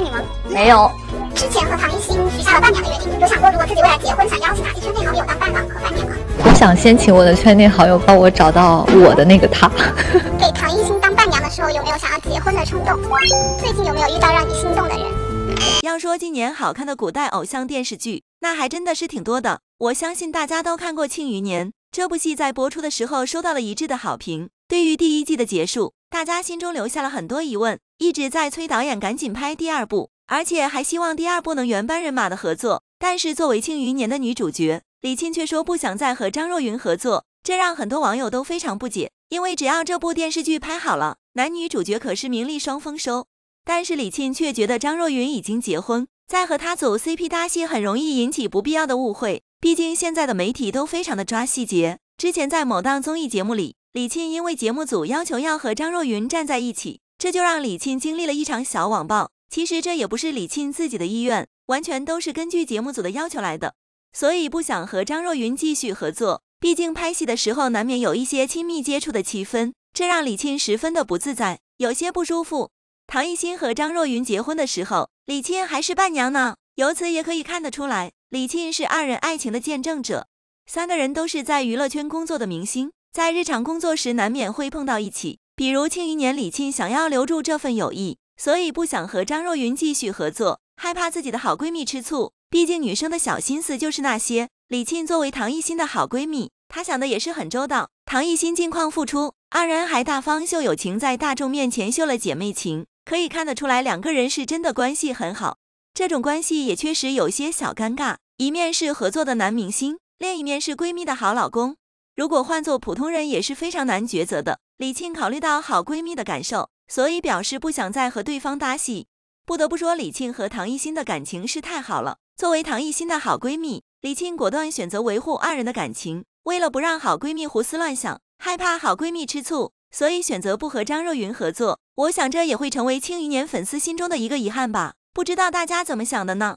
你没有。之前和唐艺昕许下了伴娘的约定，有想过如果自己未来结婚，想邀请哪些圈内好友当伴郎和伴娘吗？我想先请我的圈内好友帮我找到我的那个他。给唐艺昕当伴娘的时候，有没有想要结婚的冲动？最近有没有遇到让你心动的人？要说今年好看的古代偶像电视剧，那还真的是挺多的。我相信大家都看过《庆余年》，这部戏在播出的时候收到了一致的好评。对于第一季的结束，大家心中留下了很多疑问，一直在催导演赶紧拍第二部，而且还希望第二部能原班人马的合作。但是作为《庆余年》的女主角，李沁却说不想再和张若昀合作，这让很多网友都非常不解。因为只要这部电视剧拍好了，男女主角可是名利双丰收。但是李沁却觉得张若昀已经结婚，再和他走 CP 搭戏很容易引起不必要的误会。毕竟现在的媒体都非常的抓细节，之前在某档综艺节目里。李沁因为节目组要求要和张若昀站在一起，这就让李沁经历了一场小网暴。其实这也不是李沁自己的意愿，完全都是根据节目组的要求来的，所以不想和张若昀继续合作。毕竟拍戏的时候难免有一些亲密接触的气氛，这让李沁十分的不自在，有些不舒服。唐艺昕和张若昀结婚的时候，李沁还是伴娘呢，由此也可以看得出来，李沁是二人爱情的见证者。三个人都是在娱乐圈工作的明星。在日常工作时难免会碰到一起，比如庆余年李沁想要留住这份友谊，所以不想和张若昀继续合作，害怕自己的好闺蜜吃醋。毕竟女生的小心思就是那些。李沁作为唐艺昕的好闺蜜，她想的也是很周到。唐艺昕近况复出，二人还大方秀友情，在大众面前秀了姐妹情，可以看得出来两个人是真的关系很好。这种关系也确实有些小尴尬，一面是合作的男明星，另一面是闺蜜的好老公。如果换做普通人也是非常难抉择的。李沁考虑到好闺蜜的感受，所以表示不想再和对方搭戏。不得不说，李沁和唐艺昕的感情是太好了。作为唐艺昕的好闺蜜，李沁果断选择维护二人的感情。为了不让好闺蜜胡思乱想，害怕好闺蜜吃醋，所以选择不和张若昀合作。我想这也会成为《庆余年》粉丝心中的一个遗憾吧。不知道大家怎么想的呢？